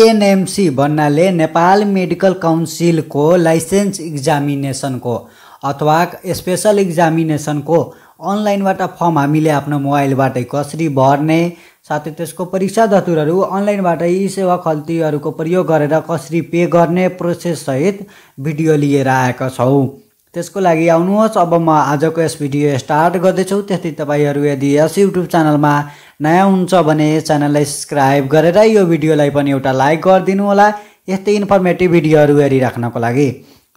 NMC भन्नाले Nepal medical काउन्सिलको license इक्जामिनेसनको अथवा स्पेसल इक्जामिनेसनको अनलाइनबाट फर्म हामीले आफ्नो मोबाइलबाटै कसरी भर्ने साथै त्यसको परीक्षा धतुरहरू अनलाइनबाट यी सेवा खल्तीहरूको प्रयोग गरेर कसरी पे गर्ने प्रोसेससहित भिडियो लिएर आएका छौँ त्यसको लागि आउनुहोस् अब म आजको यस भिडियो स्टार्ट गर्दैछु त्यति तपाईँहरू यदि यस युट्युब च्यानलमा नयाँ हुन्छ भने च्यानललाई सब्सक्राइब गरेर यो भिडियोलाई पनि एउटा लाइक गरिदिनु होला यस्तै इन्फर्मेटिभ भिडियोहरू हेरिराख्नको लागि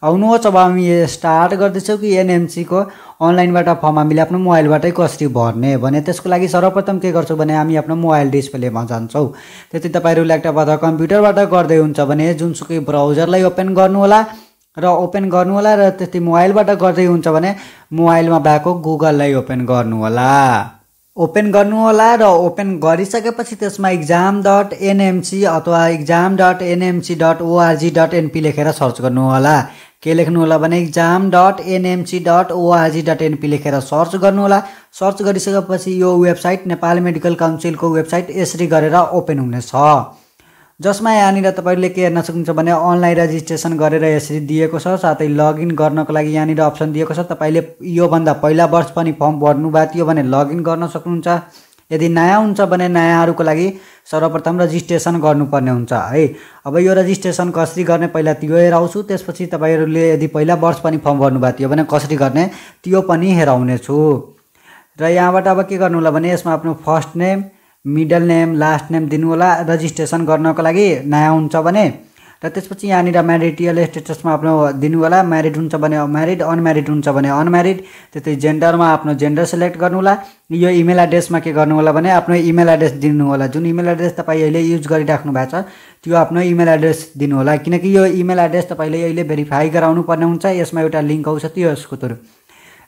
आउनुहोस् अब हामी स्टार्ट गर्दैछौँ कि एनएमसीको अनलाइनबाट फर्म हामीले आफ्नो मोबाइलबाटै कसरी भर्ने भने त्यसको लागि सर्वप्रथम के गर्छौँ भने हामी आफ्नो मोबाइल डिस्प्लेमा जान्छौँ त्यति तपाईँहरू ल्यापटप अथवा कम्प्युटरबाट गर्दै हुन्छ भने जुनसुकै ब्राउजरलाई ओपन गर्नुहोला र ओपन गर्नुहोला र त्यति मोबाइलबाट गर्दै हुन्छ भने मोबाइलमा भएको गुगललाई ओपन गर्नुहोला ओपन गर्नुहोला र ओपन गरिसकेपछि त्यसमा इक्जाम डट एनएमसी अथवा exam dot NMC dot ORG dot NP लेखेर सर्च गर्नुहोला के लेख्नुहोला भने exam dot NMC dot ORG dot NP लेखेर सर्च गर्नुहोला सर्च गरिसकेपछि यो वेबसाइट नेपाल मेडिकल काउन्सिलको वेबसाइट यसरी गरेर ओपन हुनेछ जसमा यहाँनिर तपाईँले के हेर्न सक्नुहुन्छ भने अनलाइन रेजिस्ट्रेसन गरेर यसरी दिएको छ साथै लगइन गर्नको लागि यहाँनिर अप्सन दिएको छ तपाईँले योभन्दा पहिला वर्ष पनि फर्म भर्नु भएको थियो भने लगइन गर्न सक्नुहुन्छ यदि नयाँ हुन्छ भने नयाँहरूको लागि सर्वप्रथम रजिस्ट्रेसन गर्नुपर्ने हुन्छ है अब यो रजिस्ट्रेसन कसरी गर्ने पहिला त्यो हेराउँछु त्यसपछि तपाईँहरूले यदि पहिला वर्ष पनि फर्म भर्नुभएको थियो भने कसरी गर्ने त्यो पनि हेराउनेछु र यहाँबाट अब के गर्नु होला भने यसमा आफ्नो first name middle name last name दिनु होला रजिस्ट्रेसन गर्नको लागि नयाँ हुन्छ भने र त्यसपछि यहाँनिर म्यारिटियल स्टेटसमा आफ्नो दिनु होला म्यारिड हुन्छ भने म्यारिड अनम्यारिड हुन्छ भने अनम्यारिड त्यस्तै जेन्डरमा आफ्नो जेन्डर सेलेक्ट होला यो इमेल एड्रेसमा के गर्नु होला भने आफ्नो इमेल एड्रेस दिनु होला जुन इमेल एड्रेस तपाईँ अहिले युज गरिराख्नु भएको छ त्यो आफ्नो इमेल एड्रेस दिनु होला किनकि यो इमेल एड्रेस तपाईँले अहिले भेरिफाई गराउनु पर्ने हुन्छ यसमा एउटा लिङ्क आउँछ त्यो यसको थ्रु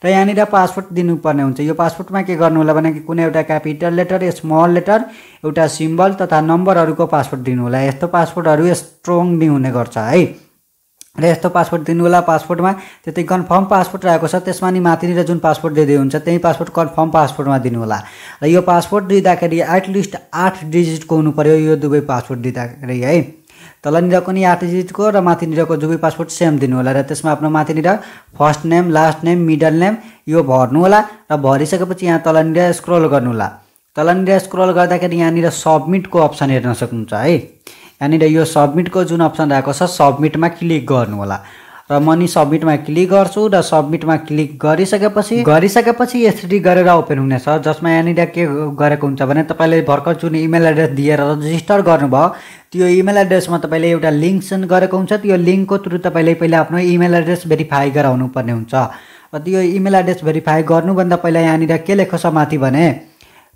र यहाँनिर पासपोर्ट दिनुपर्ने हुन्छ यो पासपोर्टमा के गर्नु होला भने कुनै एउटा क्यापिटल लेटर स्मल लेटर एउटा सिम्बल तथा नम्बरहरूको पासपोर्ट दिनु होला यस्तो पासपोर्टहरू स्ट्रङ हुने गर्छ है र यस्तो पासपोर्ट दिनु होला पासवर्डमा त्यति कन्फर्म पासपोर्ट रहेको छ त्यसमा नि माथिनिर जुन पासपोर्ट दिँदै हुन्छ त्यही पासपोर्ट कन्फर्म पासपोर्टमा दिनु होला र यो पासपोर्ट दिँदाखेरि एटलिस्ट आठ डिजिटको हुनु पऱ्यो यो दुवै पासपोर्ट दिँदाखेरि है तलनिरको नि आठ डिजिटको र माथिनिरको जुबी पासपोर्ट सेम दिनु होला र त्यसमा आफ्नो माथिनिर first name last name middle name यो भर्नु होला र भरिसकेपछि यहाँ तलनिर स्क्रोल गर्नु होला तलनिर स्क्रोल गर्दाखेरि यहाँनिर सबमिटको अप्सन हेर्न सक्नुहुन्छ है यहाँनिर यो सबमिटको जुन अप्सन रहेको छ सबमिटमा क्लिक गर्नु होला र मनी नि सब्मिटमा क्लिक गर्छु र सब्मिटमा क्लिक गरिसकेपछि गरिसकेपछि यसरी गरेर ओपन हुनेछ जसमा यहाँनिर के गरेको हुन्छ भने तपाईँले भर्खर जुन इमेल एड्रेस दिएर रजिस्टर गर्नुभयो त्यो इमेल एड्रेसमा तपाईँले एउटा लिङ्क सेन्ड गरेको हुन्छ त्यो लिङ्कको थ्रु तपाईँले पहिला आफ्नो इमेल एड्रेस भेरिफाई गराउनु पर्ने हुन्छ र त्यो इमेल एड्रेस भेरिफाई गर्नुभन्दा पहिला यहाँनिर के लेखेको छ माथि भने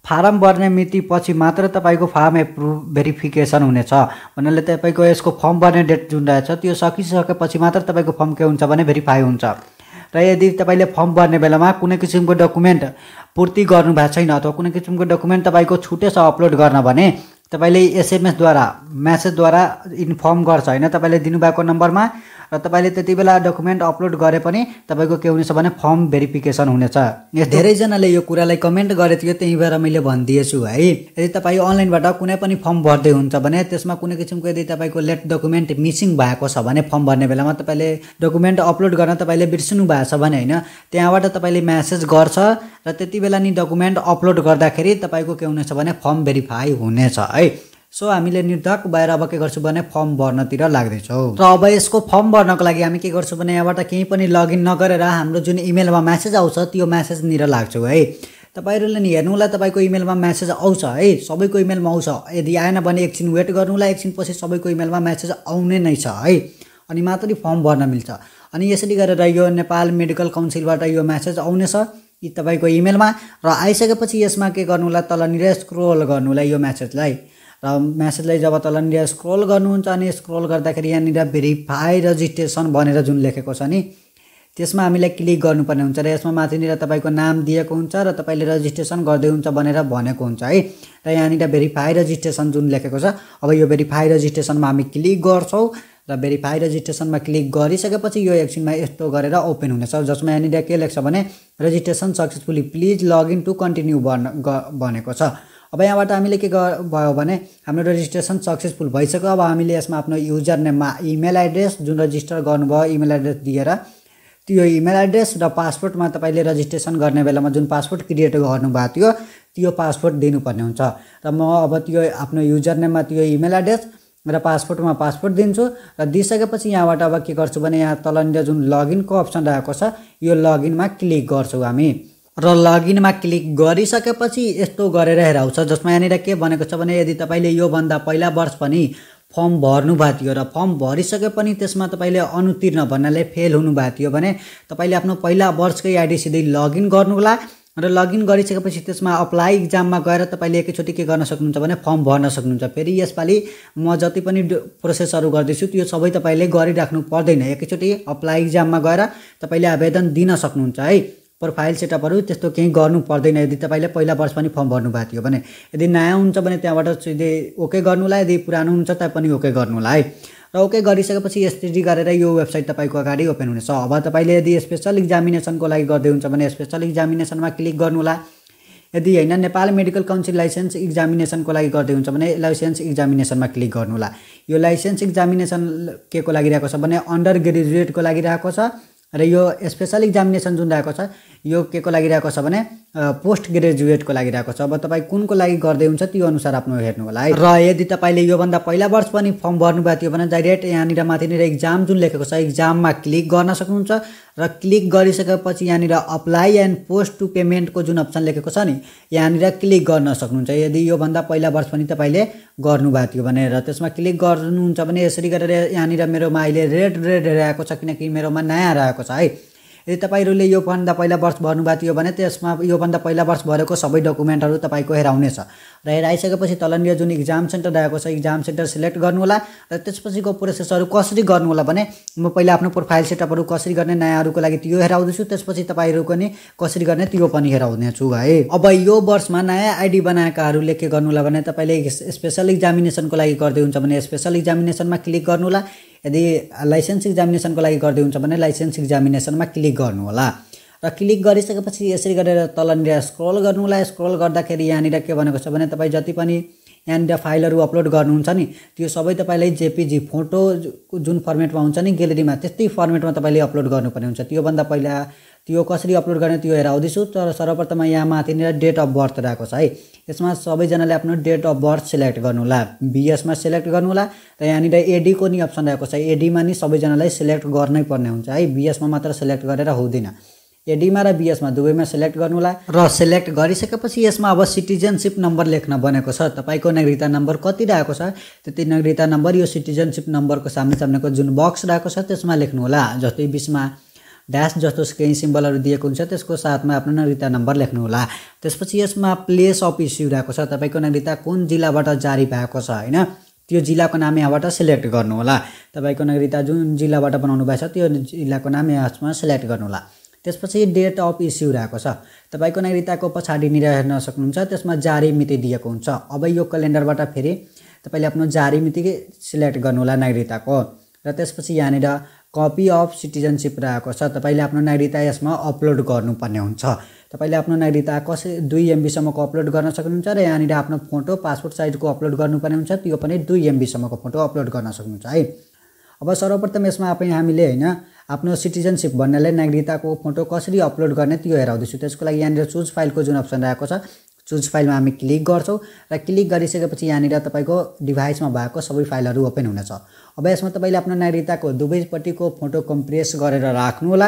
फारम भर्ने मिति पछि मात्र तपाईँको फार्म एप्रुभ भेरिफिकेसन हुनेछ भन्नाले तपाईँको यसको फर्म भर्ने डेट जुन रहेछ त्यो सकिसकेपछि मात्र तपाईँको फर्म के हुन्छ भने भेरिफाई हुन्छ र यदि तपाईँले फर्म भर्ने बेलामा कुनै किसिमको डकुमेन्ट पूर्ति गर्नुभएको छैन अथवा कुनै किसिमको डकुमेन्ट तपाईँको छुटेछ अपलोड गर्न भने तपाईँले एसएमएसद्वारा म्यासेजद्वारा इन्फर्म गर्छ होइन तपाईँले दिनुभएको नम्बरमा र तपाईँले त्यति बेला डकुमेन्ट अपलोड गरे पनि तपाईँको के हुनेछ भने फर्म भेरिफिकेसन हुनेछ धेरैजनाले यो कुरालाई कमेन्ट गरेको थियो त्यही भएर मैले भनिदिएछु है यदि तपाईँ अनलाइनबाट कुनै पनि फर्म भर्दै हुन्छ भने त्यसमा कुनै किसिमको यदि तपाईँको लेट डकुमेन्ट मिसिङ भएको छ भने फर्म भर्ने बेलामा तपाईँले डकुमेन्ट अपलोड गर्न तपाईँले बिर्सिनु भएको छ भने होइन त्यहाँबाट तपाईँले म्यासेज गर्छ र त्यति बेला नि डकुमेन्ट अपलोड गर्दाखेरि तपाईँको के हुनेछ भने फर्म भेरिफाई हुनेछ है सो हामीले निर्धक भएर अब के गर्छौँ भने फर्म भर्नतिर लाग्दैछौँ र अब यसको फर्म भर्नको लागि हामी के गर्छौँ भने यहाँबाट केही पनि लगइन नगरेर हाम्रो जुन इमेलमा म्यासेज आउँछ त्यो म्यासेजनिर लाग्छौँ है तपाईँहरूले नि हेर्नुलाई तपाईँको इमेलमा म्यासेज आउँछ है सबैको इमेलमा आउँछ यदि आएन भने एकछिन वेट गर्नुलाई एकछिन पछि सबैको इमेलमा म्यासेज आउने नै छ है अनि मात्रै फर्म भर्न मिल्छ अनि यसरी गरेर यो नेपाल मेडिकल काउन्सिलबाट यो म्यासेज आउनेछ यी तपाईँको इमेलमा र आइसकेपछि यसमा के तल निरेश स्क्रोल गर्नुलाई यो म्यासेजलाई र म्यासेजलाई जब तल स्क्रोल गर्नुहुन्छ अनि स्क्रोल गर्दाखेरि यहाँनिर भेरिफाई रजिस्ट्रेसन भनेर जुन लेखेको छ नि त्यसमा हामीलाई क्लिक गर्नुपर्ने हुन्छ र यसमा माथिनिर तपाईँको नाम दिएको हुन्छ र तपाईँले रजिस्ट्रेसन गर्दै हुन्छ भनेर भनेको हुन्छ है र यहाँनिर भेरिफाई रजिस्ट्रेसन जुन लेखेको छ अब यो भेरिफाई रजिस्ट्रेसनमा हामी क्लिक गर्छौँ र भेरिफाई रजिस्ट्रेसनमा क्लिक गरिसकेपछि यो एकछिनमा यस्तो गरेर ओपन हुनेछ जसमा यहाँनिर के लेख्छ भने registration successfully please login to continue भन भनेको छ अब यहाँबाट हामीले के भयो भने हाम्रो रेजिस्ट्रेसन सक्सेसफुल भइसक्यो अब हामीले यसमा आफ्नो युजर नेममा इमेल एड्रेस जुन रजिस्टर गर्नुभयो इमेल एड्रेस दिएर त्यो इमेल एड्रेस र पासपोर्टमा तपाईँले रजिस्ट्रेसन गर्ने बेलामा जुन पासपोर्ट क्रिएट गर्नुभएको थियो त्यो पासपोर्ट दिनुपर्ने हुन्छ र म अब त्यो आफ्नो युजर नेममा त्यो इमेल एड्रेस र पासपोर्टमा पासपोर्ट दिन्छु र दिइसकेपछि यहाँबाट अब के गर्छु भने यहाँ तलनिर जुन लगइनको अप्सन रहेको छ यो लगइनमा क्लिक गर्छौँ हामी र लगइनमा क्लिक गरिसकेपछि यस्तो गरेर हेराउँछ जसमा यहाँनिर के भनेको छ भने यदि तपाईँले योभन्दा पहिला वर्ष पनि फर्म भर्नुभएको थियो र फर्म भरिसके पनि त्यसमा तपाईँले अनुतीर्ण भन्नाले फेल हुनुभएको थियो भने तपाईँले आफ्नो पहिला वर्षकै आइडी सिधै लगइन गर्नुहोला र लगइन गरिसकेपछि त्यसमा अप्लाई इक्जाममा गएर तपाईँले एकैचोटि के गर्न सक्नुहुन्छ भने फर्म भर्न सक्नुहुन्छ फेरि यसपालि म जति पनि प्रोसेसहरू गर्दैछु त्यो सबै तपाईँले गरिराख्नु पर्दैन एकैचोटि अप्लाई इक्जाममा गएर तपाईँले आवेदन दिन सक्नुहुन्छ है प्रोफाइल सेटअपहरू त्यस्तो केही गर्नु पर्दैन यदि तपाईँले पहिला वर्ष पनि फर्म भर्नुभएको थियो भने यदि नयाँ हुन्छ भने त्यहाँबाट सिधै ओके गर्नुलाई यदि पुरानो हुन्छ पनि ओके है र ओके गरिसकेपछि एसटिडी गरेर यो वेबसाइट तपाईँको अगाडि ओपन हुनेछ अब तपाईँले यदि स्पेसल इक्जामिनेसनको लागि गर्दै हुन्छ भने स्पेसल इक्जामिनेसनमा क्लिक गर्नुहोला यदि होइन नेपाल मेडिकल काउन्सिल लाइसेन्स इक्जामिनेसनको लागि गर्दै हुन्छ भने लाइसेन्स इक्जामिनेसनमा क्लिक गर्नुहोला यो लाइसेन्स इक्जामिनेसन के को लागिरहेको छ भने अन्डर ग्रेजुएटको लागि रहेको छ र यो स्पेसल इक्जामिनेसन जुन रहेको छ यो के को लागिरहेको छ भने पोस्ट ग्रेजुएटको लागिरहेको छ अब तपाईँ कुनको लागि गर्दै हुन्छ त्यो अनुसार आफ्नो हेर्नु होला है र यदि तपाईँले योभन्दा पहिला वर्ष पनि फर्म भर्नुभएको थियो भने डाइरेक्ट यहाँनिर माथिनिर इक्जाम जुन लेखेको छ इक्जाममा क्लिक गर्न सक्नुहुन्छ र क्लिक गरिसकेपछि यहाँनिर अप्लाई एन्ड पोस्ट टु पेमेन्टको जुन अप्सन लेखेको छ नि यहाँनिर क्लिक गर्न सक्नुहुन्छ यदि योभन्दा पहिला वर्ष पनि तपाईँले गर्नुभएको थियो भने र त्यसमा क्लिक गर्नुहुन्छ भने यसरी गरेर यहाँनिर मेरोमा अहिले रेड रेड रहेको छ किनकि मेरोमा नयाँ रहेको छ है यदि तपाईँहरूले योभन्दा पहिला वर्ष भर्नुभएको थियो भने त्यसमा योभन्दा पहिला वर्ष भरेको सबै डकुमेन्टहरू तपाईँको हेराउनेछ र हेराइसकेपछि तलनीय जुन इक्जाम सेन्टर रहेको छ इक्जाम सेन्टर सिलेक्ट गर्नुहोला र त्यसपछिको प्रोसेसहरू कसरी गर्नुहोला भने म पहिला आफ्नो प्रोफाइल सेटअपहरू कसरी गर्ने नयाँहरूको लागि त्यो हेराउँदैछु त्यसपछि तपाईँहरूको नि कसरी गर्ने त्यो पनि हेराउनेछु है अब यो वर्षमा नयाँ आइडी बनाएकाहरूले के गर्नु होला भने तपाईँले स्पेसल इक्जामिनेसनको लागि गर्दै हुन्छ भने स्पेसल इक्जामिनेसनमा क्लिक गर्नुहोला यदि लाइसेन्स इक्जामिनेसनको लागि गर्दै हुन्छ भने लाइसेन्स इक्जामिनेसनमा क्लिक गर्नुहोला र क्लिक गरिसकेपछि यसरी गरेर तलनिर स्क्रोल होला स्क्रोल गर्दाखेरि यहाँनिर के भनेको छ भने तपाईँ जति पनि यहाँनिर फाइलहरू अपलोड गर्नुहुन्छ नि त्यो सबै तपाईँलाई जेपिजी फोटो जुन फर्मेटमा हुन्छ नि ग्यालेरीमा त्यस्तै फर्मेटमा तपाईँले अपलोड गर्नुपर्ने हुन्छ त्योभन्दा पहिला त्यो कसरी अपलोड गर्ने त्यो हेर आउँदैछु तर सर्वप्रथम यहाँ माथिनिर डेट अफ बर्थ रहेको छ है यसमा सबैजनाले आफ्नो डेट अफ बर्थ सिलेक्ट गर्नुहोला बिएसमा सिलेक्ट गर्नुहोला र यहाँनिर एडीको नि अप्सन रहेको छ एडीमा नि सबैजनालाई सेलेक्ट गर्नै पर्ने हुन्छ है बिएसमा मात्र सेलेक्ट गरेर हुँदैन एडीमा र बिएसमा दुवैमा सेलेक्ट गर्नुहोला र सेलेक्ट गरिसकेपछि यसमा अब सिटिजनसिप नम्बर लेख्न बनेको छ तपाईँको नागरिकता नम्बर कति रहेको छ त्यति नागरिकता नम्बर यो सिटिजनसिप नम्बरको सामने सामनेको जुन बक्स रहेको छ त्यसमा लेख्नु होला जस्तै बिचमा ड्यास जस्तो केही सिम्बलहरू दिएको हुन्छ त्यसको साथमा आफ्नो नागरिकता नम्बर लेख्नुहोला त्यसपछि यसमा प्लेस अफ इस्यु रहेको छ तपाईँको नागरिकता कुन जिल्लाबाट जारी भएको छ होइन त्यो जिल्लाको नाम यहाँबाट सेलेक्ट गर्नुहोला तपाईँको नागरिकता जुन जिल्लाबाट बनाउनु भएको छ त्यो जिल्लाको नाम यहाँमा सेलेक्ट गर्नुहोला त्यसपछि डेट अफ इस्यु रहेको छ तपाईँको नागरिकताको पछाडि हेर्न सक्नुहुन्छ त्यसमा जारी मिति दिएको हुन्छ अब यो क्यालेन्डरबाट फेरि तपाईँले आफ्नो जारी मिति सेलेक्ट गर्नुहोला नागरिकताको र त्यसपछि यहाँनिर कपी अफ सिटिजनसिप रहेको छ तपाईँले आफ्नो नागरिकता यसमा अपलोड गर्नुपर्ने हुन्छ तपाईँले आफ्नो नागरिकता कसै दुई एमबीसम्मको अपलोड गर्न सक्नुहुन्छ र यहाँनिर आफ्नो फोटो पासपोर्ट साइजको अपलोड गर्नुपर्ने हुन्छ त्यो पनि दुई एमबीसम्मको फोटो अपलोड गर्न सक्नुहुन्छ है अब सर्वप्रथम यसमा आफै हामीले होइन आफ्नो सिटिजनसिप भन्नाले नागरिकताको फोटो कसरी अपलोड गर्ने त्यो हेराउँदैछु त्यसको लागि यहाँनिर चुज फाइलको जुन अप्सन रहेको छ जुन फाइलमा हामी क्लिक गर्छौँ र क्लिक गरिसकेपछि यहाँनिर तपाईँको डिभाइसमा भएको सबै फाइलहरू ओपन हुनेछ अब यसमा तपाईँले आफ्नो नागरिकताको दुवैपट्टिको फोटो कम्प्रेस गरेर राख्नुहोला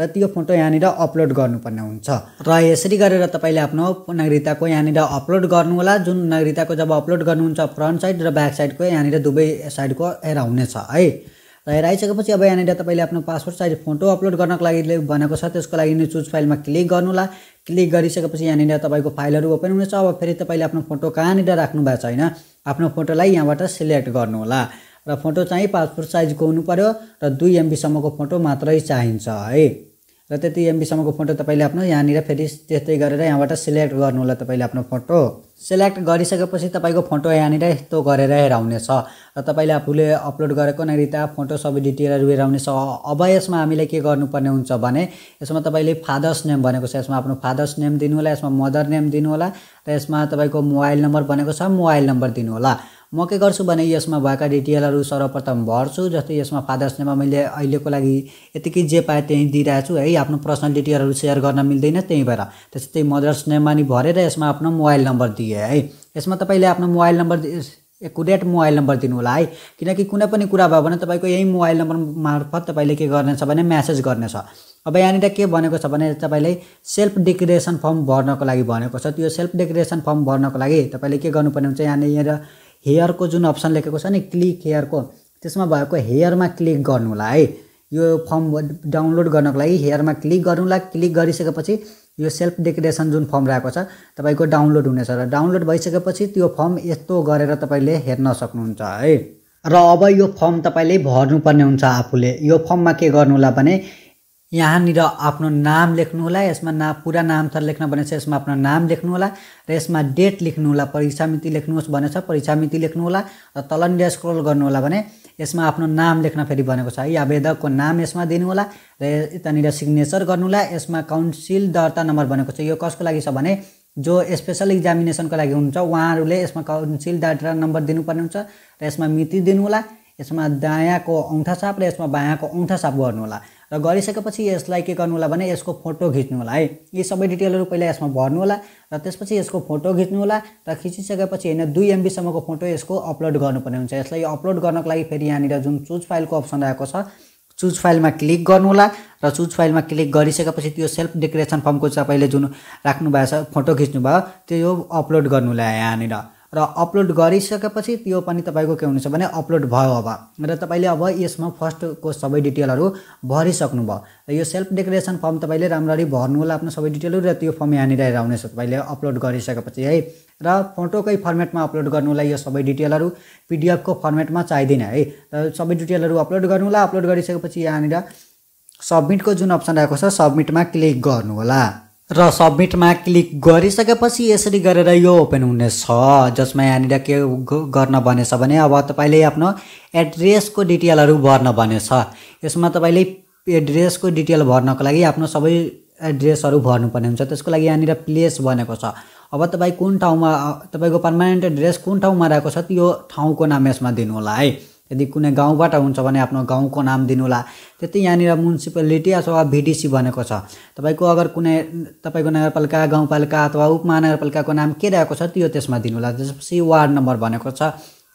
र त्यो फोटो यहाँनिर अपलोड गर्नुपर्ने हुन्छ र यसरी गरेर तपाईँले आफ्नो नागरिकताको यहाँनिर अपलोड गर्नुहोला जुन नागरिकताको जब अपलोड गर्नुहुन्छ फ्रन्ट साइड र ब्याक साइडको यहाँनिर दुवै साइडको एरा हुनेछ है तयार आइसकेपछि अब यहाँनिर तपाईँले आफ्नो पासपोर्ट साइज फोटो अपलोड गर्नको लागि भनेको छ त्यसको लागि नि चुज फाइलमा क्लिक गर्नुहोला क्लिक गरिसकेपछि यहाँनिर तपाईँको फाइलहरू ओपन हुनेछ अब फेरि तपाईँले आफ्नो फोटो कहाँनिर राख्नु भएको छैन आफ्नो फोटोलाई यहाँबाट सिलेक्ट गर्नुहोला र फोटो चाहिँ पासपोर्ट साइजको हुनु पऱ्यो र दुई एमबीसम्मको फोटो मात्रै चाहिन्छ है र त्यति एमबीसम्मको फोटो तपाईँले आफ्नो यहाँनिर फेरि त्यस्तै गरेर यहाँबाट सिलेक्ट गर्नु होला तपाईँले आफ्नो फोटो सिलेक्ट गरिसकेपछि तपाईँको फोटो यहाँनिर यस्तो गरेर हेराउनेछ र तपाईँले आफूले अपलोड गरेको नै नरिता फोटो सबै डिटेलहरू हेराउनेछ अब यसमा हामीले के गर्नुपर्ने हुन्छ भने यसमा तपाईँले फादर्स नेम भनेको छ यसमा आफ्नो फादर्स नेम दिनु होला यसमा मदर नेम दिनु होला र यसमा तपाईँको मोबाइल नम्बर भनेको छ मोबाइल नम्बर दिनु होला म के गर्छु भने यसमा भएका डिटेलहरू सर्वप्रथम भर्छु जस्तै यसमा फादर्स नेममा मैले अहिलेको लागि यतिकै जे पाएँ त्यहीँ दिइरहेको छु है आफ्नो पर्सनल डिटेलहरू सेयर गर्न मिल्दैन त्यहीँ भएर त्यस्तै मदर्स नेममा नि भरेर यसमा आफ्नो मोबाइल नम्बर दिएँ है यसमा तपाईँले आफ्नो mobile number accurate mobile number दिनु होला है किनकि कुनै पनि कुरा भयो भने तपाईँको यही मोबाइल नम्बर मार्फत तपाईँले के गर्नेछ भने म्यासेज गर्नेछ अब यहाँनिर के भनेको छ भने तपाईँले सेल्फ डिक्लेरेसन फर्म भर्नको लागि भनेको छ त्यो सेल्फ डिक्लेरेसन फर्म भर्नको लागि तपाईँले के गर्नुपर्ने हुन्छ यहाँनिर हेयरको जुन अप्सन लेखेको छ नि क्लिक हेयरको त्यसमा भएको हेयरमा क्लिक गर्नु होला है यो फर्म डाउनलोड गर्नको लागि हेयरमा क्लिक गर्नु होला क्लिक गरिसकेपछि यो सेल्फ डेक्रेसन जुन फर्म रहेको छ तपाईँको डाउनलोड हुनेछ र डाउनलोड भइसकेपछि त्यो फर्म यस्तो गरेर तपाईँले हेर्न सक्नुहुन्छ है र अब यो फर्म तपाईँले भर्नुपर्ने हुन्छ आफूले यो फर्ममा के गर्नुहोला भने यहाँनिर आफ्नो नाम लेख्नु होला यसमा ना पुरा नाम छ लेख्न भनेछ यसमा आफ्नो नाम लेख्नु होला र यसमा डेट लेख्नु होला परीक्षा मिति लेख्नुहोस् भनेको छ परीक्षा मिति लेख्नु होला र तलनिर स्क्रोल गर्नु होला भने यसमा आफ्नो नाम लेख्न फेरि भनेको छ है आवेदकको नाम यसमा दिनु होला र यतानिर सिग्नेचर गर्नु होला यसमा काउन्सिल दर्ता नम्बर भनेको छ यो कसको लागि छ भने जो स्पेसल इक्जामिनेसनको लागि हुन्छ उहाँहरूले यसमा काउन्सिल दर्ता नम्बर दिनुपर्ने हुन्छ र यसमा मिति दिनु होला यसमा दायाँको औँठा छाप र यसमा बायाँको औँठा छाप होला र गरिसकेपछि यसलाई के गर्नु होला भने यसको फोटो खिच्नु होला है यी सबै डिटेलहरू पहिला यसमा भर्नु होला र त्यसपछि यसको फोटो खिच्नु होला र खिचिसकेपछि होइन दुई एमबीसम्मको फोटो यसको अपलोड गर्नुपर्ने हुन्छ यसलाई अपलोड गर्नको लागि फेरि यहाँनिर जुन चुज फाइलको अप्सन आएको छ चुज फाइलमा क्लिक गर्नु होला र चुज फाइलमा क्लिक गरिसकेपछि त्यो सेल्फ डेकोरेसन फर्मको तपाईँले जुन राख्नु भएको छ फोटो खिच्नु भयो त्यो अपलोड गर्नु होला यहाँनिर र अपलोड गरिसकेपछि त्यो पनि तपाईँको के हुनेछ भने अपलोड भयो अब र तपाईँले अब यसमा फर्स्टको सबै डिटेलहरू भरिसक्नुभयो यो सेल्फ डेकोरेसन फर्म तपाईँले राम्ररी भर्नु होला आफ्नो सबै डिटेलहरू र त्यो फर्म यहाँनिर आउनेछ तपाईँले अपलोड गरिसकेपछि है र फोटोकै फर्मेटमा अपलोड गर्नु होला यो सबै डिटेलहरू पिडिएफको फर्मेटमा चाहिँदैन है र सबै डिटेलहरू अपलोड गर्नुलाई अपलोड गरिसकेपछि यहाँनिर सब्मिटको जुन अप्सन आएको छ सब्मिटमा क्लिक गर्नु होला र सब्मिटमा क्लिक गरिसकेपछि यसरी गरेर यो ओपन हुनेछ जसमा यहाँनिर के गर्न भनेछ भने अब तपाईँले आफ्नो एड्रेसको डिटेलहरू भर्न भनेछ यसमा तपाईँले एड्रेसको डिटेल भर्नको लागि आफ्नो सबै एड्रेसहरू भर्नुपर्ने हुन्छ त्यसको लागि यहाँनिर प्लेस भनेको छ अब तपाईँ कुन ठाउँमा तपाईँको पर्मानेन्ट एड्रेस कुन ठाउँमा रहेको छ त्यो ठाउँको नाम यसमा दिनु होला है यदि कुनै गाउँबाट हुन्छ भने आफ्नो गाउँको नाम दिनुहोला त्यति यहाँनिर म्युनिसिपालिटी अथवा भिडिसी भनेको छ तपाईँको अगर कुनै तपाईँको नगरपालिका गाउँपालिका अथवा उपमहानगरपालिकाको नाम के रहेको छ त्यो त्यसमा दिनुहोला त्यसपछि वार्ड नम्बर भनेको छ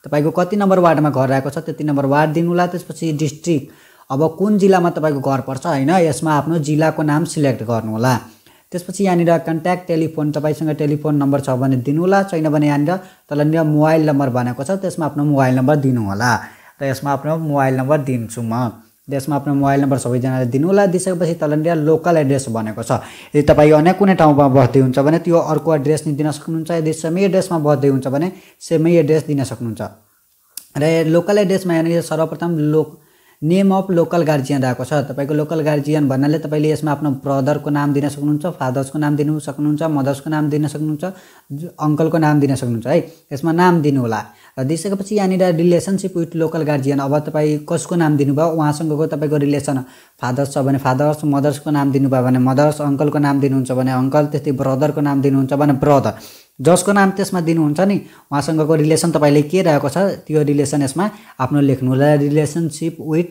तपाईँको कति नम्बर वार्डमा घर रहेको छ त्यति नम्बर वार्ड दिनु होला त्यसपछि डिस्ट्रिक्ट अब कुन जिल्लामा तपाईँको घर पर्छ होइन यसमा आफ्नो जिल्लाको नाम सिलेक्ट गर्नु होला त्यसपछि यहाँनिर कन्ट्याक्ट टेलिफोन तपाईँसँग टेलिफोन नम्बर छ भने दिनुहोला छैन भने यहाँनिर तलनिर मोबाइल नम्बर भनेको छ त्यसमा आफ्नो मोबाइल नम्बर दिनुहोला त यसमा आफ्नो मोबाइल नम्बर दिन्छु म त्यसमा आफ्नो मोबाइल नम्बर सबैजनाले दिनु होला दिइसकेपछि तलनिर लोकल एड्रेस भनेको छ यदि तपाईँ अन्य कुनै ठाउँमा बस्दै हुन्छ भने त्यो अर्को एड्रेस नि दिन सक्नुहुन्छ यदि सेमै एड्रेसमा बस्दै हुन्छ भने सेमै एड्रेस दिन सक्नुहुन्छ र लोकल एड्रेसमा यहाँनिर सर्वप्रथम लोक नेम अफ लोकल गार्जियन आएको छ तपाईँको लोकल गार्जियन भन्नाले तपाईँले यसमा आफ्नो ब्रदरको नाम दिन सक्नुहुन्छ फादर्सको नाम दिनु सक्नुहुन्छ मदर्सको नाम दिन सक्नुहुन्छ अङ्कलको नाम दिन सक्नुहुन्छ है यसमा नाम दिनु होला र दिइसकेपछि यहाँनिर रिलेसनसिप विथ लोकल गार्जियन अब तपाईँ कसको नाम दिनुभयो उहाँसँगको तपाईँको रिलेसन फादर्स छ भने फादर्स मदर्सको नाम दिनुभयो भने मदर्स अङ्कलको नाम दिनुहुन्छ भने अङ्कल त्यस्तै ब्रदरको नाम दिनुहुन्छ भने ब्रदर जसको नाम त्यसमा दिनुहुन्छ नि उहाँसँगको रिलेसन तपाईँले के रहेको छ त्यो रिलेसन यसमा आफ्नो लेख्नु होला रिलेसनसिप विथ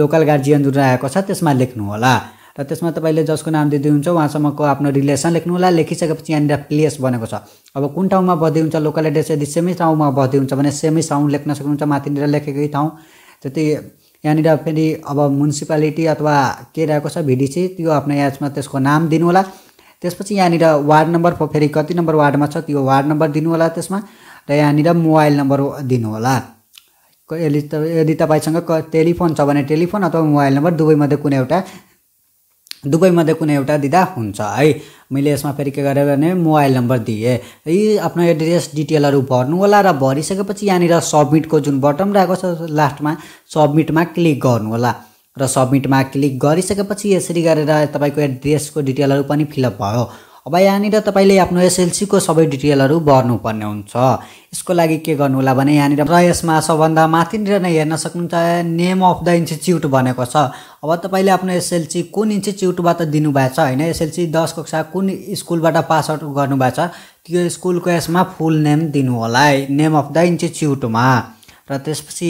लोकल गार्जियन जुन रहेको छ त्यसमा लेख्नु होला र त्यसमा तपाईँले जसको नाम दिनुहुन्छ उहाँसम्मको आफ्नो रिलेसन लेख्नु होला लेखिसकेपछि यहाँनिर प्लेस बनेको छ अब कुन ठाउँमा हुन्छ लोकल एड्रेस यदि सेमै ठाउँमा हुन्छ भने सेमै साउन्ड लेख्न सक्नुहुन्छ माथिनिर लेखेकै ठाउँ त्यति यहाँनिर फेरि अब म्युनिसिपालिटी अथवा के रहेको छ भिडिसी त्यो आफ्नो याचमा त्यसको नाम दिनु होला त्यसपछि यहाँनिर वार्ड नम्बर फेरि कति नम्बर वार्डमा छ त्यो वार्ड नम्बर दिनु होला त्यसमा र यहाँनिर मोबाइल नम्बर दिनु होला त यदि तपाईँसँग क टेलिफोन छ भने टेलिफोन अथवा मोबाइल नम्बर दुवैमध्ये कुनै एउटा दुवैमध्ये कुनै एउटा दिँदा हुन्छ है मैले यसमा फेरि के गरेँ भने मोबाइल नम्बर दिएँ है आफ्नो एड्रेस डिटेलहरू भर्नु होला र भरिसकेपछि यहाँनिर सब्मिटको जुन बटन रहेको छ लास्टमा सब्मिटमा क्लिक गर्नु होला र सब्मिटमा क्लिक गरिसकेपछि यसरी गरेर तपाईँको एड्रेसको डिटेलहरू पनि फिलअप भयो अब यहाँनिर तपाईँले आफ्नो एसएलसीको सबै डिटेलहरू भर्नुपर्ने हुन्छ यसको लागि के गर्नु होला भने यहाँनिर र यसमा सबभन्दा माथिनिर नै हेर्न सक्नुहुन्छ नेम अफ द इन्स्टिच्युट भनेको छ अब तपाईँले आफ्नो एसएलसी कुन इन्स्टिच्युटबाट दिनुभएछ होइन एसएलसी दस कक्षा कुन स्कुलबाट पास आउट गर्नुभएछ त्यो स्कुलको यसमा फुल नेम दिनु है नेम अफ द इन्स्टिच्युटमा र त्यसपछि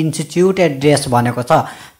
इन्स्टिच्युट एड्रेस भनेको छ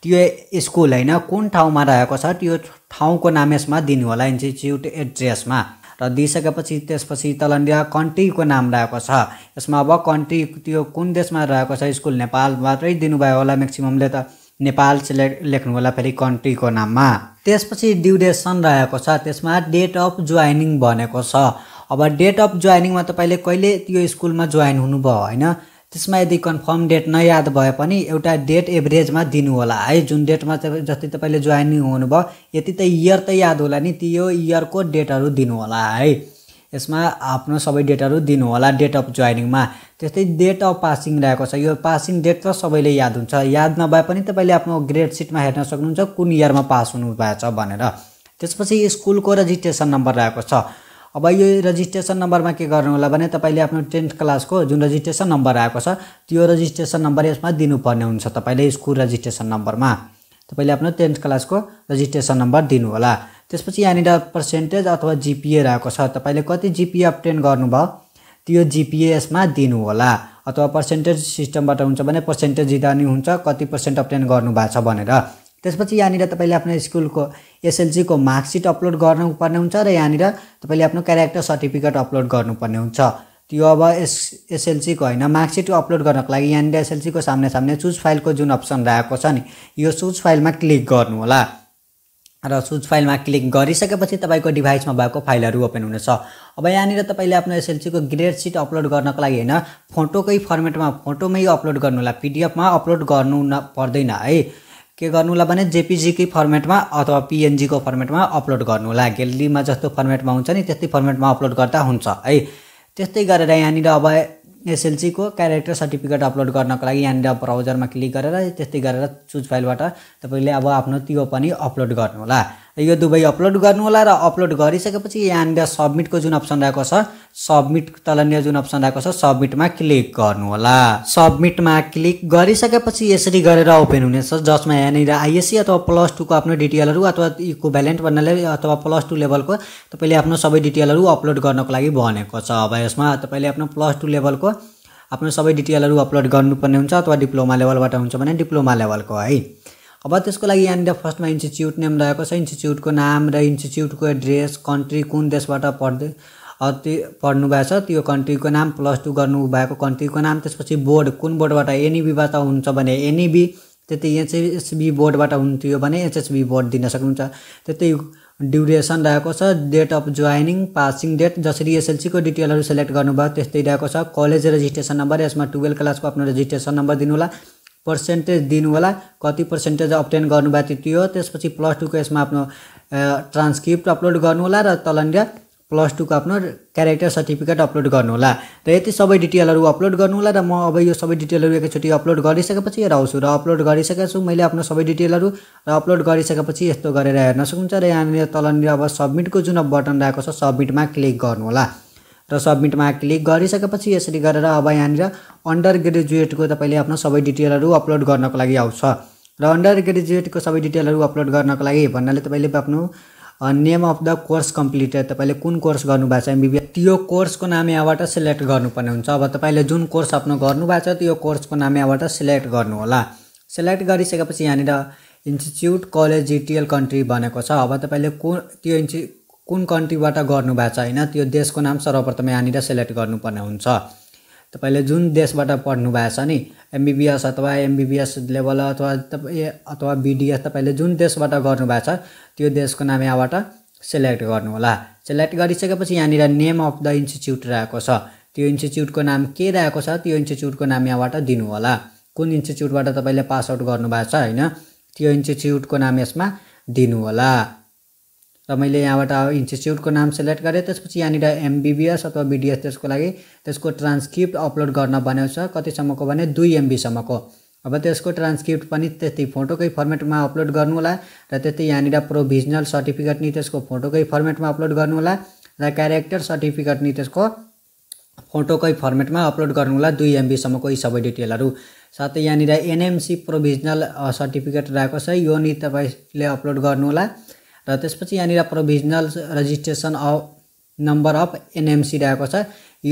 त्यो स्कुल होइन कुन ठाउँमा रहेको छ त्यो ठाउँको नाम यसमा दिनु होला इन्स्टिच्युट एड्रेसमा र दिइसकेपछि त्यसपछि तलन्डिया कन्ट्रीको नाम रहेको छ यसमा अब कन्ट्री त्यो कुन देशमा रहेको छ स्कुल नेपाल मात्रै दिनुभयो होला म्याक्सिममले त नेपाल सिलेक्ट लेख्नु होला फेरि कन्ट्रीको नाममा त्यसपछि ड्युरेसन रहेको छ त्यसमा डेट अफ जोइनिङ भनेको छ अब डेट अफ जोइनिङमा तपाईँले कहिले त्यो स्कुलमा जोइन हुनुभयो होइन त्यसमा यदि कन्फर्म डेट नयाद भए पनि एउटा डेट एभरेजमा दिनु होला है जुन डेटमा जस्तै तपाईँले जोइनिङ हुनुभयो यति त इयर त याद होला नि त्यो इयरको डेटहरू होला है यसमा आफ्नो सबै डेटहरू होला डेट अफ जोइनिङमा त्यस्तै डेट अफ पासिङ रहेको छ यो पासिङ डेट त सबैले याद हुन्छ याद नभए पनि तपाईँले आफ्नो ग्रेड सिटमा हेर्न सक्नुहुन्छ कुन इयरमा पास हुनुभएछ भनेर त्यसपछि स्कुलको रेजिस्ट्रेसन नम्बर रहेको छ अब यो रजिस्ट्रेसन नम्बरमा के गर्नु होला भने तपाईँले आफ्नो टेन्थ क्लासको जुन रजिस्ट्रेसन नम्बर आएको छ त्यो रजिस्ट्रेसन नम्बर यसमा दिनुपर्ने हुन्छ तपाईँले स्कुल रजिस्ट्रेसन नम्बरमा तपाईँले आफ्नो टेन्थ क्लासको रजिस्ट्रेसन नम्बर दिनु होला त्यसपछि यहाँनिर पर्सेन्टेज अथवा जिपिए रहेको छ तपाईँले कति जिपिए अप्टेन गर्नुभयो त्यो जिपिए यसमा दिनु होला अथवा पर्सेन्टेज सिस्टमबाट हुन्छ भने पर्सेन्टेज दिँदा नि हुन्छ कति पर्सेन्ट अप्टेन गर्नुभएको छ भनेर त्यसपछि यहाँनिर तपाईँले आफ्नो स्कुलको एसएलसीको मार्कसिट अपलोड गर्नुपर्ने हुन्छ र यहाँनिर तपाईँले आफ्नो क्यारेक्टर सर्टिफिकेट अपलोड गर्नुपर्ने हुन्छ त्यो अब एस एसएलसीको होइन मार्कसिट अपलोड गर्नको लागि यहाँनिर एसएलसीको सामने सामने चुज फाइलको जुन अप्सन रहेको छ नि यो चुज फाइलमा क्लिक गर्नु होला र चुज फाइलमा क्लिक गरिसकेपछि तपाईँको डिभाइसमा भएको फाइलहरू ओपन हुनेछ अब यहाँनिर तपाईँले आफ्नो एसएलसीको ग्रेड सिट अपलोड गर्नको लागि होइन फोटोकै फर्मेटमा फोटोमै अपलोड गर्नु होला पिडिएफमा अपलोड गर्नु न पर्दैन है के गर्नुलाई भने जेपिजीकै फर्मेटमा अथवा पिएनजीको फर्मेटमा अपलोड गर्नु होला गेलीमा जस्तो फर्मेटमा हुन्छ नि त्यस्तै फर्मेटमा अपलोड गर्दा हुन्छ है त्यस्तै गरेर यहाँनिर अब एसएलसीको क्यारेक्टर सर्टिफिकेट अपलोड गर्नको लागि यहाँनिर ब्राउजरमा क्लिक गरेर त्यस्तै गरेर चुज फाइलबाट तपाईँले अब आफ्नो त्यो पनि अपलोड गर्नु होला यो दुवै अपलोड गर्नुहोला र अपलोड गरिसकेपछि यहाँनिर सबमिटको जुन अप्सन रहेको छ सबमिट तलनिर जुन अप्सन रहेको छ सब्मिटमा क्लिक गर्नुहोला सब्मिटमा क्लिक गरिसकेपछि यसरी गरेर ओपन हुनेछ जसमा यहाँनिर आइएससी अथवा प्लस टूको आफ्नो डिटेलहरू अथवा इको भ्यालेन्ट भन्नाले अथवा प्लस टू लेभलको तपाईँले आफ्नो सबै डिटेलहरू अपलोड गर्नको लागि भनेको छ अब यसमा तपाईँले आफ्नो प्लस टू लेभलको आफ्नो सबै डिटेलहरू अपलोड गर्नुपर्ने हुन्छ अथवा डिप्लोमा लेभलबाट हुन्छ भने डिप्लोमा लेभलको है अब त्यसको लागि यहाँनिर फर्स्टमा इन्स्टिच्युट नेम रहेको छ इन्स्टिच्युटको नाम र इन्स्टिच्युटको एड्रेस कन्ट्री कुन देशबाट पढ्दै त्यो पढ्नु छ त्यो कन्ट्रीको नाम प्लस टू गर्नुभएको कन्ट्रीको नाम त्यसपछि बोर्ड कुन बोर्डबाट एनइबीबाट हुन्छ भने एनइबी त्यति एचएसबी बोर्डबाट हुन्थ्यो भने एचएसबी बोर्ड दिन सक्नुहुन्छ त्यति ड्युरेसन रहेको छ date of joining passing date जसरी एसएलसीको डिटेलहरू सेलेक्ट गर्नुभयो त्यस्तै रहेको छ कलेज रेजिस्ट्रेसन नम्बर यसमा टुवेल्भ क्लासको आफ्नो रेजिस्ट्रेसन नम्बर दिनु होला पर्सेन्टेज दिनु होला कति पर्सेन्टेज अप्टेन गर्नुभएको थियो त्यो त्यसपछि प्लस टूको यसमा आफ्नो ट्रान्सक्रिप्ट अपलोड गर्नुहोला र तलनिर प्लस टूको आफ्नो क्यारेक्टर सर्टिफिकेट अपलोड गर्नुहोला र यति सबै डिटेलहरू अपलोड गर्नुहोला र म अब यो सबै डिटेलहरू एकैचोटि अपलोड गरिसकेपछि हेर आउँछु र अपलोड गरिसकेको छु मैले आफ्नो सबै डिटेलहरू र अपलोड गरिसकेपछि यस्तो गरेर हेर्न सक्नुहुन्छ र यहाँनिर तलनिर अब सब्मिटको जुन बटन रहेको छ सब्मिटमा क्लिक गर्नुहोला र सब्मिटमा क्लिक गरिसकेपछि यसरी गरेर अब यहाँनिर अन्डर ग्रेजुएटको तपाईँले आफ्नो सबै डिटेलहरू अपलोड गर्नको लागि आउँछ र अन्डर ग्रेजुएटको सबै डिटेलहरू अपलोड गर्नको लागि भन्नाले तपाईँले आफ्नो name of the course completed तपाईँले कुन कोर्स गर्नुभएको छ एमबिबिए त्यो कोर्सको नाम यहाँबाट सिलेक्ट गर्नुपर्ने हुन्छ अब तपाईँले जुन कोर्स आफ्नो गर्नुभएको छ त्यो कोर्सको नाम यहाँबाट सिलेक्ट गर्नुहोला सिलेक्ट गरिसकेपछि यहाँनिर इन्स्टिच्युट कलेज जिटिएल कन्ट्री भनेको छ अब तपाईँले कुन त्यो इन्स्टि कुन कन्ट्रीबाट गर्नुभएको छ होइन त्यो देशको नाम सर्वप्रथम यहाँनिर सेलेक्ट गर्नुपर्ने हुन्छ तपाईँले जुन देशबाट पढ्नु भएको छ नि एमबिबिएस अथवा एमबिबिएस लेभल अथवा तपाईँ अथवा बिडिएस तपाईँले जुन देशबाट गर्नुभएको छ त्यो देशको नाम यहाँबाट सेलेक्ट गर्नु होला सेलेक्ट गरिसकेपछि यहाँनिर नेम अफ द इन्स्टिच्युट रहेको छ त्यो इन्स्टिच्युटको नाम के रहेको छ त्यो इन्स्टिच्युटको नाम यहाँबाट दिनु होला कुन इन्स्टिच्युटबाट तपाईँले पास आउट गर्नुभएको छ होइन त्यो इन्स्टिच्युटको नाम यसमा दिनु होला र मैले यहाँबाट इन्स्टिच्युटको नाम सेलेक्ट गरेँ त्यसपछि यहाँनिर एमबिबिएस अथवा बिडिएस त्यसको लागि त्यसको ट्रान्सक्रिप्ट अपलोड गर्न भनेको छ कतिसम्मको भने दुई एमबीसम्मको अब त्यसको ट्रान्सक्रिप्ट पनि त्यति फोटोकै फर्मेटमा अपलोड गर्नु होला र त्यति यहाँनिर प्रोभिजनल सर्टिफिकेट नि त्यसको फोटोकै फर्मेटमा अपलोड गर्नु होला र क्यारेक्टर सर्टिफिकेट नि त्यसको फोटोकै फर्मेटमा अपलोड गर्नु गर्नुहोला दुई एमबीसम्मको यी सबै डिटेलहरू साथै यहाँनिर एनएमसी प्रोभिजनल सर्टिफिकेट रहेको छ यो नि तपाईँले अपलोड गर्नु होला र त्यसपछि यहाँनिर provisional registration of number of NMC रहेको छ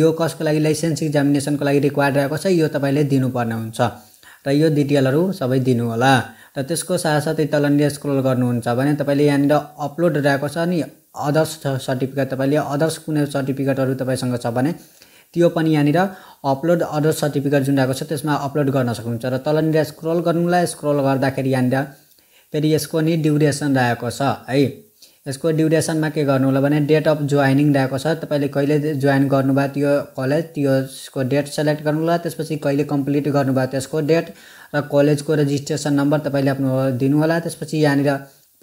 यो कसको लागि लाइसेन्स इक्जामिनेसनको लागि रिक्वायर्ड रहेको छ यो तपाईँले दिनुपर्ने हुन्छ र यो डिटेलहरू सबै दिनुहोला र त्यसको साथसाथै तलनिर स्क्रोल गर्नुहुन्छ भने तपाईँले यहाँनिर अपलोड रहेको छ नि अदर्स सर्टिफिकेट तपाईँले अदर्स कुनै सर्टिफिकेटहरू तपाईँसँग छ भने त्यो पनि यहाँनिर अपलोड अदर्स सर्टिफिकेट जुन रहेको छ त्यसमा अपलोड गर्न सक्नुहुन्छ र तलनिर स्क्रोल गर्नुलाई स्क्रोल गर्दाखेरि यहाँनिर फेरि यसको नि ड्युरेसन रहेको छ है यसको ड्युरेसनमा के गर्नु होला भने डेट अफ जोइनिङ रहेको छ तपाईँले कहिले जोइन गर्नुभयो त्यो कलेज त्यसको डेट सेलेक्ट गर्नु होला त्यसपछि कहिले कम्प्लिट गर्नुभयो त्यसको डेट र कलेजको रेजिस्ट्रेसन नम्बर तपाईँले आफ्नो दिनुहोला त्यसपछि यहाँनिर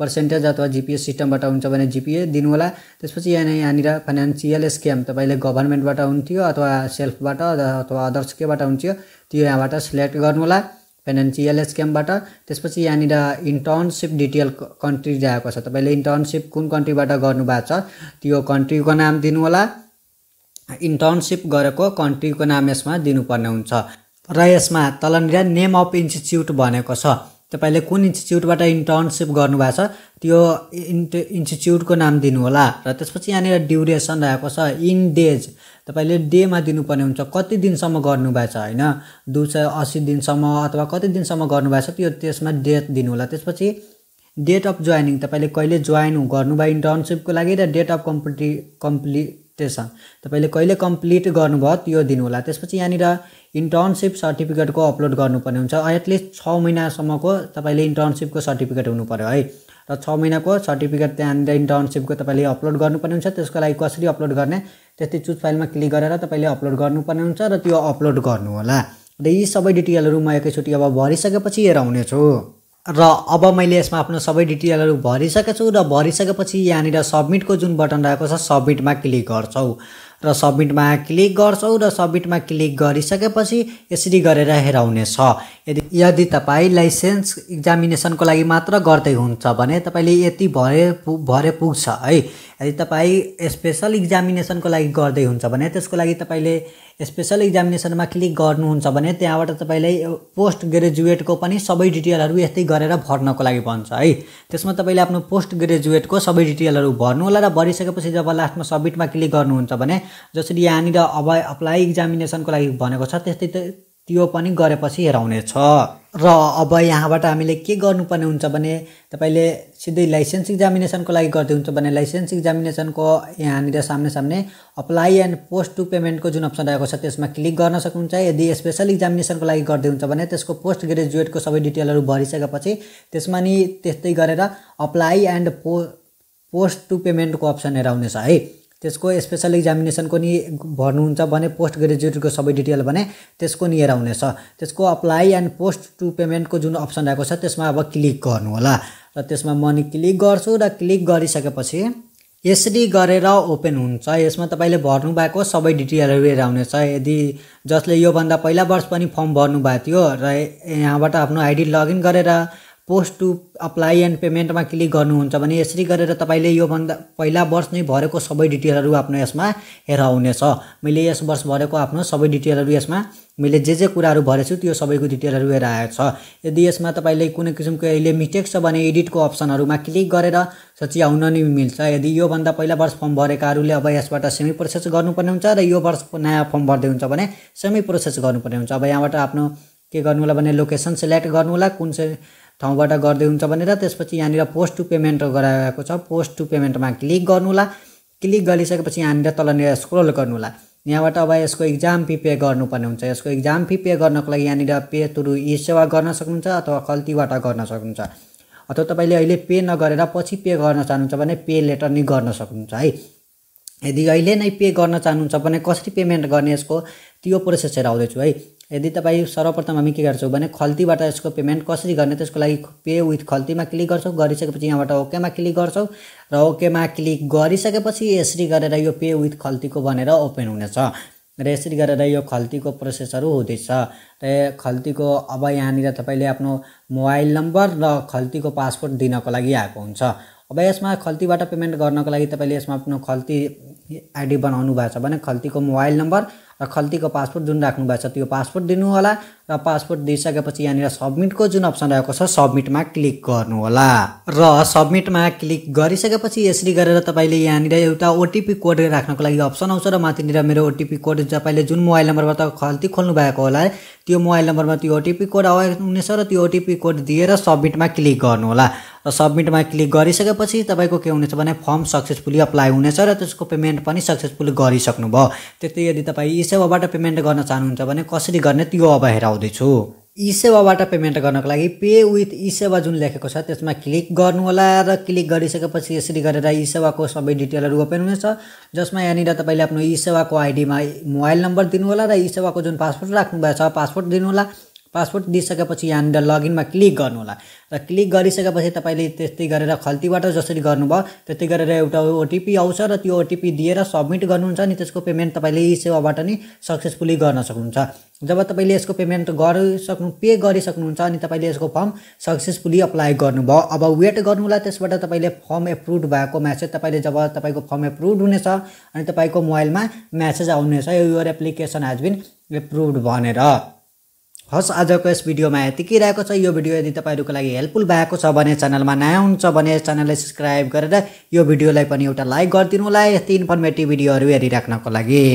पर्सेन्टेज अथवा जिपिए सिस्टमबाट हुन्छ भने जिपिए दिनुहोला त्यसपछि यहाँ यहाँनिर फाइनेन्सियल स्केम तपाईँले गभर्मेन्टबाट हुन्थ्यो अथवा सेल्फबाट अथवा अदर्स केबाट हुन्थ्यो त्यो यहाँबाट सिलेक्ट गर्नुहोला फाइनेन्सियल स्क्यामबाट त्यसपछि यहाँनिर इन्टर्नसिप डिटेल कन्ट्री जाएको छ तपाईँले इन्टर्नसिप कुन कन्ट्रीबाट गर्नुभएको छ त्यो कन्ट्रीको नाम दिनुहोला इन्टर्नसिप गरेको कन्ट्रीको नाम यसमा दिनुपर्ने हुन्छ र यसमा तलनिर नेम अफ इन्स्टिच्युट भनेको छ तपाईँले कुन इन्स्टिच्युटबाट इन्टर्नसिप गर्नुभएको छ त्यो इन्ट इन्स्टिच्युटको नाम दिनुहोला र त्यसपछि यहाँनिर ड्युरेसन रहेको छ इन डेज तपाईँले डेमा दिनुपर्ने हुन्छ कति दिनसम्म गर्नुभएछ होइन दुई सय असी दिनसम्म अथवा कति दिनसम्म गर्नुभएको छ त्यो त्यसमा डेट दिनुहोला त्यसपछि डेट अफ जोइनिङ तपाईँले कहिले जोइन गर्नुभयो इन्टर्नसिपको लागि र डेट अफ कम्प्लिटी कम्प्लिट त्यसमा तपाईँले कहिले कम्प्लिट गर्नुभयो त्यो दिनु होला त्यसपछि यहाँनिर इन्टर्नसिप सर्टिफिकेटको अपलोड गर्नुपर्ने हुन्छ एटलिस्ट छ महिनासम्मको तपाईँले इन्टर्नसिपको सर्टिफिकेट हुनु पऱ्यो है र छ महिनाको सर्टिफिकेट त्यहाँनिर इन्टर्नसिपको तपाईँले अपलोड गर्नुपर्ने हुन्छ त्यसको लागि कसरी अपलोड गर्ने त्यति चुज फाइलमा क्लिक गरेर तपाईँले अपलोड गर्नुपर्ने हुन्छ र त्यो अपलोड गर्नुहोला र यी सबै डिटेलहरू म एकैचोटि अब भरिसकेपछि हेर आउनेछु र अब मैले यसमा आफ्नो सबै डिटेलहरू भरिसकेको छु र भरिसकेपछि यहाँनिर सब्मिटको जुन बटन रहेको छ सब्मिटमा क्लिक गर्छौँ र सब्मिटमा क्लिक गर्छौँ र सब्मिटमा क्लिक गरिसकेपछि यसरी गरेर हेराउनेछ यदि यदि तपाईँ लाइसेन्स इक्जामिनेसनको लागि मात्र गर्दै हुन्छ भने तपाईँले यति भरे भरे पुग्छ है यदि तपाईँ स्पेसल इक्जामिनेसनको लागि गर्दै हुन्छ भने त्यसको लागि तपाईँले स्पेसल इक्जामिनेसनमा क्लिक गर्नुहुन्छ भने त्यहाँबाट तपाईँले पोस्ट ग्रेजुएटको पनि सबै डिटेलहरू यस्तै गरेर भर्नको लागि भन्छ है त्यसमा तपाईँले आफ्नो पोस्ट ग्रेजुएटको सबै डिटेलहरू भर्नु होला र भरिसकेपछि जब लास्टमा सब्मिटमा क्लिक गर्नुहुन्छ भने जसरी यहाँनिर अब अप्लाई इक्जामिनेसनको लागि भनेको छ त्यस्तै त्यो पनि गरेपछि हेराउनेछ र अब यहाँबाट हामीले के गर्नुपर्ने हुन्छ भने तपाईँले सिधै लाइसेन्स इक्जामिनेसनको लागि गर्दै हुन्छ भने लाइसेन्स इक्जामिनेसनको यहाँनिर सामने सामने अप्लाई एन्ड पोस्ट टु पेमेन्टको जुन अप्सन रहेको छ त्यसमा क्लिक गर्न सक्नुहुन्छ यदि स्पेसल इक्जामिनेसनको लागि गर्दै हुन्छ भने त्यसको पोस्ट ग्रेजुएटको सबै डिटेलहरू भरिसकेपछि त्यसमा नि त्यस्तै गरेर apply and po post to पेमेन्टको अप्सन हेराउनेछ है त्यसको स्पेसल इक्जामिनेसनको नि भर्नुहुन्छ भने पोस्ट ग्रेजुएटको सबै डिटेल भने त्यसको नि हेर आउनेछ त्यसको अप्लाई एन्ड पोस्ट टु पेमेन्टको जुन अप्सन आएको छ त्यसमा अब क्लिक गर्नु होला र त्यसमा म नि क्लिक गर्छु र क्लिक गरिसकेपछि यसरी गरेर ओपन हुन्छ यसमा तपाईँले भर्नुभएको सबै डिटेलहरू हेर आउनेछ यदि जसले योभन्दा पहिला वर्ष पनि फर्म भर्नुभएको थियो र यहाँबाट आफ्नो आइडी लगइन गरेर पोस्ट टु अप्लाई एन्ड पेमेन्टमा क्लिक गर्नुहुन्छ भने यसरी गरेर तपाईँले योभन्दा पहिला वर्ष नै भरेको सबै डिटेलहरू आफ्नो यसमा हेर आउनेछ मैले यस वर्ष भरेको आफ्नो सबै डिटेलहरू यसमा मैले जे जे कुराहरू भरेको छु त्यो सबैको डिटेलहरू हेर आएको छ यदि यसमा तपाईँले कुनै किसिमको अहिले मिस्टेक छ भने एडिटको अप्सनहरूमा क्लिक गरेर सच्याउन नि मिल्छ यदि योभन्दा पहिला वर्ष फर्म भरेकाहरूले अब यसबाट सेमी प्रोसेस गर्नुपर्ने हुन्छ र यो वर्ष नयाँ फर्म भर्दै हुन्छ भने सेमी प्रोसेस गर्नुपर्ने हुन्छ अब यहाँबाट आफ्नो के गर्नु होला भने लोकेसन सेलेक्ट गर्नु होला कुन चाहिँ ठाउँबाट गर्दै हुन्छ भनेर त्यसपछि यहाँनिर पोस्ट टु पेमेन्ट गराएको छ पोस्ट टु पेमेन्टमा क्लिक गर्नु होला क्लिक गरिसकेपछि यहाँनिर तलनिर स्क्रोल गर्नुहोला यहाँबाट अब यसको इक्जाम फी पे गर्नुपर्ने हुन्छ यसको इक्जाम फी पे गर्नको लागि यहाँनिर पे थ्रु ई सेवा गर्न सक्नुहुन्छ अथवा कल्तीबाट गर्न सक्नुहुन्छ अथवा तपाईँले अहिले पे नगरेर पछि पे गर्न चाहनुहुन्छ भने पे लेटर नै गर्न सक्नुहुन्छ है यदि अहिले नै पे गर्न चाहनुहुन्छ भने कसरी पेमेन्ट गर्ने यसको त्यो प्रोसेसहरू आउँदैछु है यदि तपाईँ सर्वप्रथम हामी के गर्छौँ भने खल्तीबाट यसको पेमेन्ट कसरी गर्ने त्यसको लागि पे विथ खल्तीमा क्लिक गर्छौँ गरिसकेपछि यहाँबाट ओकेमा क्लिक गर्छौँ र ओकेमा क्लिक गरिसकेपछि यसरी गरेर यो पे विथ खल्तीको भनेर ओपन हुनेछ र यसरी गरेर यो खल्तीको प्रोसेसहरू हुँदैछ र खल्तीको अब यहाँनिर तपाईँले आफ्नो मोबाइल नम्बर र खल्तीको पासपोर्ट दिनको लागि आएको हुन्छ अब यसमा खल्तीबाट पेमेन्ट गर्नको लागि तपाईँले यसमा आफ्नो खल्ती आइडी बनाउनु भएको छ भने खल्तीको मोबाइल नम्बर खल्तीको पासपोर्ट जुन भएको छ त्यो पासपोर्ट दिनुहोला र पासपोर्ट दिइसकेपछि यहाँनिर सबमिटको जुन अप्सन रहेको छ सबमिटमा क्लिक गर्नुहोला र सबमिटमा क्लिक गरिसकेपछि यसरी गरेर तपाईँले यहाँनिर एउटा ओटिपी कोड राख्नको लागि अप्सन आउँछ र माथिनिर मेरो ओटिपी कोड तपाईँले जुन मोबाइल नम्बरबाट खल्ती खोल्नु भएको होला त्यो मोबाइल नम्बरमा त्यो ओटिपी कोड आउनेछ र त्यो ओटिपी कोड दिएर सबमिटमा क्लिक गर्नुहोला र सबमिटमा क्लिक गरिसकेपछि तपाईँको के हुनेछ भने फर्म सक्सेसफुली अप्लाई हुनेछ र त्यसको पेमेन्ट पनि सक्सेसफुली गरिसक्नुभयो त्यति यदि तपाईँ यी सेवाबाट पेमेन्ट गर्न चाहनुहुन्छ भने कसरी गर्ने त्यो अब हेराउँछ बताउँदैछु ई सेवाबाट पेमेन्ट गर्नको लागि पे विथ ई सेवा जुन लेखेको छ त्यसमा क्लिक गर्नुहोला र क्लिक गरिसकेपछि यसरी गरेर ई सेवाको सबै डिटेलहरू ओपन हुनेछ जसमा यहाँनिर तपाईँले आफ्नो ई सेवाको आइडीमा मोबाइल नम्बर दिनुहोला र ई सेवाको जुन पासपोर्ट राख्नुभएको छ पासपोर्ट दिनुहोला पासपोर्ट दिइसकेपछि यहाँनिर लगइनमा क्लिक गर्नुहोला र क्लिक गरिसकेपछि तपाईँले त्यस्तै गरेर खल्तीबाट जसरी गर्नुभयो त्यस्तै गरेर एउटा ओटिपी आउँछ र त्यो ओटिपी दिएर सब्मिट गर्नुहुन्छ अनि त्यसको पेमेन्ट तपाईँले यी सेवाबाट नै सक्सेसफुली गर्न सक्नुहुन्छ जब तपाईँले यसको पेमेन्ट गरिसक्नु पे गरिसक्नुहुन्छ अनि तपाईँले यसको फर्म सक्सेसफुली अप्लाई गर्नुभयो अब वेट गर्नुलाई त्यसबाट तपाईँले फर्म एप्रुभ भएको म्यासेज तपाईँले जब तपाईँको फर्म एप्रुभ हुनेछ अनि तपाईँको मोबाइलमा म्यासेज आउनेछ यो एप्लिकेसन हेज बिन एप्रुभ भनेर हस् आजको यस भिडियोमा यतिकै रहेको छ यो भिडियो यदि तपाईँहरूको लागि हेल्पफुल भएको छ भने च्यानलमा नयाँ हुन्छ भने च्यानललाई सब्सक्राइब गरेर यो भिडियोलाई पनि एउटा लाइक गरिदिनु होला यस्तै इन्फर्मेटिभ भिडियोहरू हेरिराख्नको लागि